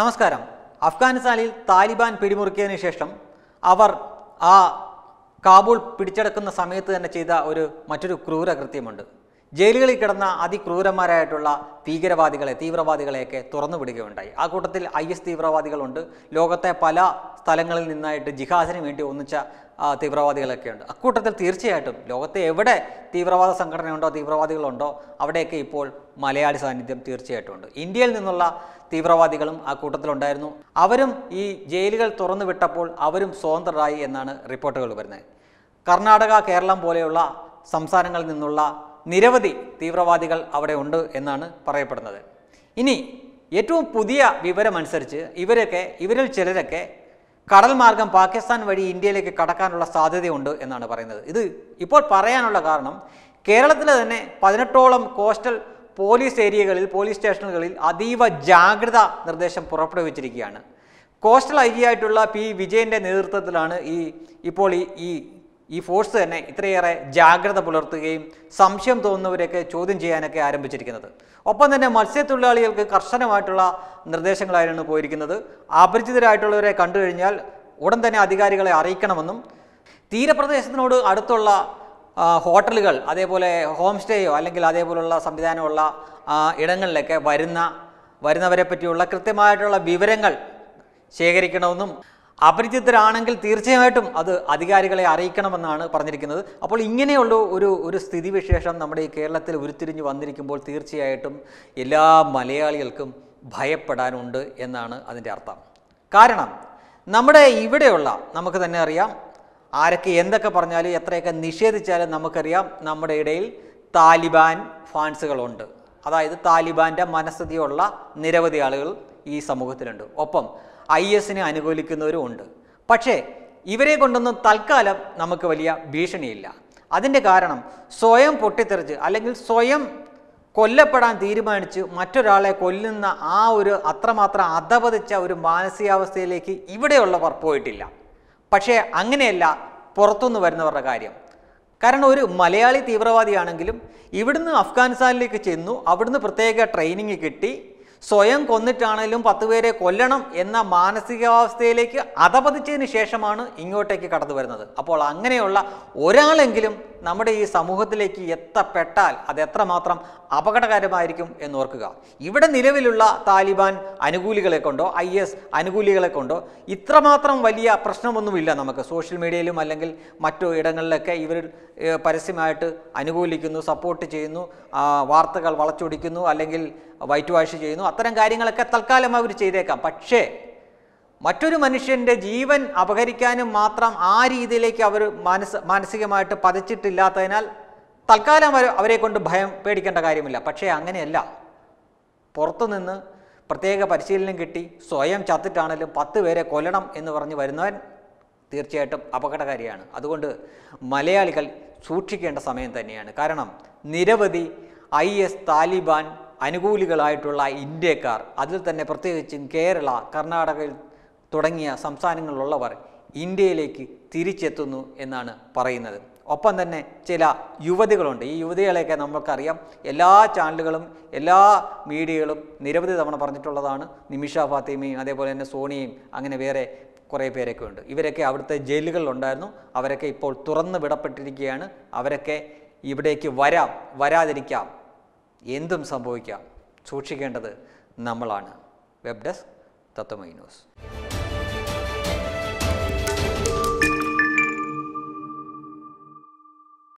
നമസ്കാരം അഫ്ഗാനിസ്ഥാനിൽ താലിബാൻ പിടിമുറുക്കിയതിനു ശേഷം അവർ ആ കാബൂൾ പിടിച്ചെടുക്കുന്ന സമയത്ത് തന്നെ ചെയ്ത ഒരു മറ്റൊരു ക്രൂരകൃത്യമുണ്ട് ജയിലുകളിൽ കിടന്ന അതിക്രൂരന്മാരായിട്ടുള്ള ഭീകരവാദികളെ തീവ്രവാദികളെയൊക്കെ തുറന്നുവിടുകയുണ്ടായി ആ കൂട്ടത്തിൽ ഐ എസ് തീവ്രവാദികളുണ്ട് ലോകത്തെ പല സ്ഥലങ്ങളിൽ നിന്നായിട്ട് ജിഹാദിന് വേണ്ടി ഒന്നിച്ച തീവ്രവാദികളൊക്കെ ഉണ്ട് അക്കൂട്ടത്തിൽ തീർച്ചയായിട്ടും ലോകത്തെ എവിടെ തീവ്രവാദ സംഘടനയുണ്ടോ തീവ്രവാദികളുണ്ടോ അവിടെയൊക്കെ ഇപ്പോൾ മലയാളി സാന്നിധ്യം തീർച്ചയായിട്ടും ഉണ്ട് ഇന്ത്യയിൽ നിന്നുള്ള തീവ്രവാദികളും ആ കൂട്ടത്തിലുണ്ടായിരുന്നു അവരും ഈ ജയിലുകൾ തുറന്നു വിട്ടപ്പോൾ അവരും സ്വതന്ത്രരായി എന്നാണ് റിപ്പോർട്ടുകൾ വരുന്നത് കർണാടക കേരളം പോലെയുള്ള സംസ്ഥാനങ്ങളിൽ നിന്നുള്ള നിരവധി തീവ്രവാദികൾ അവിടെ ഉണ്ട് എന്നാണ് പറയപ്പെടുന്നത് ഇനി ഏറ്റവും പുതിയ വിവരമനുസരിച്ച് ഇവരൊക്കെ ഇവരിൽ ചിലരൊക്കെ കടൽ മാർഗം പാകിസ്ഥാൻ വഴി ഇന്ത്യയിലേക്ക് കടക്കാനുള്ള സാധ്യതയുണ്ട് എന്നാണ് പറയുന്നത് ഇത് ഇപ്പോൾ പറയാനുള്ള കാരണം കേരളത്തിലെ തന്നെ പതിനെട്ടോളം കോസ്റ്റൽ പോലീസ് ഏരിയകളിൽ പോലീസ് സ്റ്റേഷനുകളിൽ അതീവ ജാഗ്രത നിർദ്ദേശം പുറപ്പെടുവിച്ചിരിക്കുകയാണ് കോസ്റ്റൽ ഐ ജി ആയിട്ടുള്ള പി വിജയൻ്റെ നേതൃത്വത്തിലാണ് ഈ ഇപ്പോൾ ഈ ഈ ഫോഴ്സ് തന്നെ ഇത്രയേറെ ജാഗ്രത പുലർത്തുകയും സംശയം തോന്നുന്നവരെയൊക്കെ ചോദ്യം ചെയ്യാനൊക്കെ ആരംഭിച്ചിരിക്കുന്നത് ഒപ്പം തന്നെ മത്സ്യത്തൊഴിലാളികൾക്ക് കർശനമായിട്ടുള്ള നിർദ്ദേശങ്ങളായിരുന്നു പോയിരിക്കുന്നത് അപരിചിതരായിട്ടുള്ളവരെ കണ്ടു കഴിഞ്ഞാൽ ഉടൻ തന്നെ അധികാരികളെ അറിയിക്കണമെന്നും തീരപ്രദേശത്തിനോട് അടുത്തുള്ള ഹോട്ടലുകൾ അതേപോലെ ഹോം സ്റ്റേയോ അല്ലെങ്കിൽ അതേപോലുള്ള സംവിധാനമുള്ള ഇടങ്ങളിലൊക്കെ വരുന്ന വരുന്നവരെ പറ്റിയുള്ള കൃത്യമായിട്ടുള്ള വിവരങ്ങൾ ശേഖരിക്കണമെന്നും അപരിചിതരാണെങ്കിൽ തീർച്ചയായിട്ടും അത് അധികാരികളെ അറിയിക്കണമെന്നാണ് പറഞ്ഞിരിക്കുന്നത് അപ്പോൾ ഇങ്ങനെയുള്ള ഒരു ഒരു സ്ഥിതിവിശേഷം നമ്മുടെ ഈ കേരളത്തിൽ ഉരുത്തിരിഞ്ഞ് വന്നിരിക്കുമ്പോൾ തീർച്ചയായിട്ടും എല്ലാ മലയാളികൾക്കും ഭയപ്പെടാനുണ്ട് എന്നാണ് അതിൻ്റെ അർത്ഥം കാരണം നമ്മുടെ ഇവിടെയുള്ള നമുക്ക് തന്നെ അറിയാം ആരൊക്കെ എന്തൊക്കെ പറഞ്ഞാലും എത്രയൊക്കെ നിഷേധിച്ചാലും നമുക്കറിയാം നമ്മുടെ ഇടയിൽ താലിബാൻ ഫാൻസുകളുണ്ട് അതായത് താലിബാൻ്റെ മനസ്ഥിതിയുള്ള നിരവധി ആളുകൾ ഈ സമൂഹത്തിലുണ്ട് ഒപ്പം ഐ എസിനെ അനുകൂലിക്കുന്നവരും ഉണ്ട് പക്ഷേ ഇവരെ കൊണ്ടൊന്നും തൽക്കാലം നമുക്ക് വലിയ ഭീഷണിയില്ല അതിൻ്റെ കാരണം സ്വയം പൊട്ടിത്തെറിച്ച് അല്ലെങ്കിൽ സ്വയം കൊല്ലപ്പെടാൻ തീരുമാനിച്ച് മറ്റൊരാളെ കൊല്ലുന്ന ആ ഒരു അത്രമാത്രം അധപതിച്ച ഒരു മാനസികാവസ്ഥയിലേക്ക് ഇവിടെയുള്ളവർ പോയിട്ടില്ല പക്ഷേ അങ്ങനെയല്ല പുറത്തുനിന്ന് വരുന്നവരുടെ കാര്യം കാരണം ഒരു മലയാളി തീവ്രവാദിയാണെങ്കിലും ഇവിടുന്ന് അഫ്ഗാനിസ്ഥാനിലേക്ക് ചെന്നു അവിടുന്ന് പ്രത്യേക ട്രെയിനിങ് കിട്ടി സ്വയം കൊന്നിട്ടാണെങ്കിലും പത്ത് പേരെ കൊല്ലണം എന്ന മാനസികാവസ്ഥയിലേക്ക് അധപതിച്ചതിന് ശേഷമാണ് ഇങ്ങോട്ടേക്ക് കടന്നു വരുന്നത് അപ്പോൾ അങ്ങനെയുള്ള ഒരാളെങ്കിലും നമ്മുടെ ഈ സമൂഹത്തിലേക്ക് എത്തപ്പെട്ടാൽ അത് എത്രമാത്രം അപകടകരമായിരിക്കും എന്ന് ഓർക്കുക ഇവിടെ നിലവിലുള്ള താലിബാൻ അനുകൂലികളെ കൊണ്ടോ ഐ എസ് അനുകൂലികളെ കൊണ്ടോ ഇത്രമാത്രം വലിയ പ്രശ്നമൊന്നുമില്ല നമുക്ക് സോഷ്യൽ മീഡിയയിലും അല്ലെങ്കിൽ മറ്റു ഇടങ്ങളിലൊക്കെ ഇവർ പരസ്യമായിട്ട് അനുകൂലിക്കുന്നു സപ്പോർട്ട് ചെയ്യുന്നു വാർത്തകൾ വളച്ചൊടിക്കുന്നു അല്ലെങ്കിൽ വൈറ്റ് വാഷ് ചെയ്യുന്നു അത്തരം കാര്യങ്ങളൊക്കെ തൽക്കാലം അവർ ചെയ്തേക്കാം പക്ഷേ മറ്റൊരു മനുഷ്യൻ്റെ ജീവൻ അപഹരിക്കാനും മാത്രം ആ രീതിയിലേക്ക് അവർ മാനസ മാനസികമായിട്ട് പതിച്ചിട്ടില്ലാത്തതിനാൽ തൽക്കാലം അവർ അവരെ കൊണ്ട് ഭയം പേടിക്കേണ്ട കാര്യമില്ല പക്ഷേ അങ്ങനെയല്ല പുറത്തുനിന്ന് പ്രത്യേക പരിശീലനം കിട്ടി സ്വയം ചത്തിട്ടാണെങ്കിലും പത്ത് പേരെ കൊല്ലണം എന്ന് പറഞ്ഞ് വരുന്നവൻ തീർച്ചയായിട്ടും അപകടകാരിയാണ് അതുകൊണ്ട് മലയാളികൾ സൂക്ഷിക്കേണ്ട സമയം തന്നെയാണ് കാരണം നിരവധി ഐ എസ് താലിബാൻ അനുകൂലികളായിട്ടുള്ള ഇന്ത്യക്കാർ അതിൽ തന്നെ പ്രത്യേകിച്ചും കേരള കർണാടകയിൽ തുടങ്ങിയ സംസ്ഥാനങ്ങളിലുള്ളവർ ഇന്ത്യയിലേക്ക് തിരിച്ചെത്തുന്നു എന്നാണ് പറയുന്നത് ഒപ്പം തന്നെ ചില യുവതികളുണ്ട് ഈ യുവതികളെയൊക്കെ നമ്മൾക്കറിയാം എല്ലാ ചാനലുകളും എല്ലാ മീഡിയകളും നിരവധി തവണ പറഞ്ഞിട്ടുള്ളതാണ് നിമിഷ ഫാത്തിമയും അതേപോലെ തന്നെ സോണിയയും അങ്ങനെ വേറെ കുറേ പേരൊക്കെ ഉണ്ട് ഇവരൊക്കെ അവിടുത്തെ ജയിലുകളിലുണ്ടായിരുന്നു അവരൊക്കെ ഇപ്പോൾ തുറന്നു വിടപ്പെട്ടിരിക്കുകയാണ് അവരൊക്കെ ഇവിടേക്ക് വരാം വരാതിരിക്കാം എന്തും സംഭവിക്കാം സൂക്ഷിക്കേണ്ടത് നമ്മളാണ് വെബ് ഡെസ്ക് തത്വമൈ ന്യൂസ്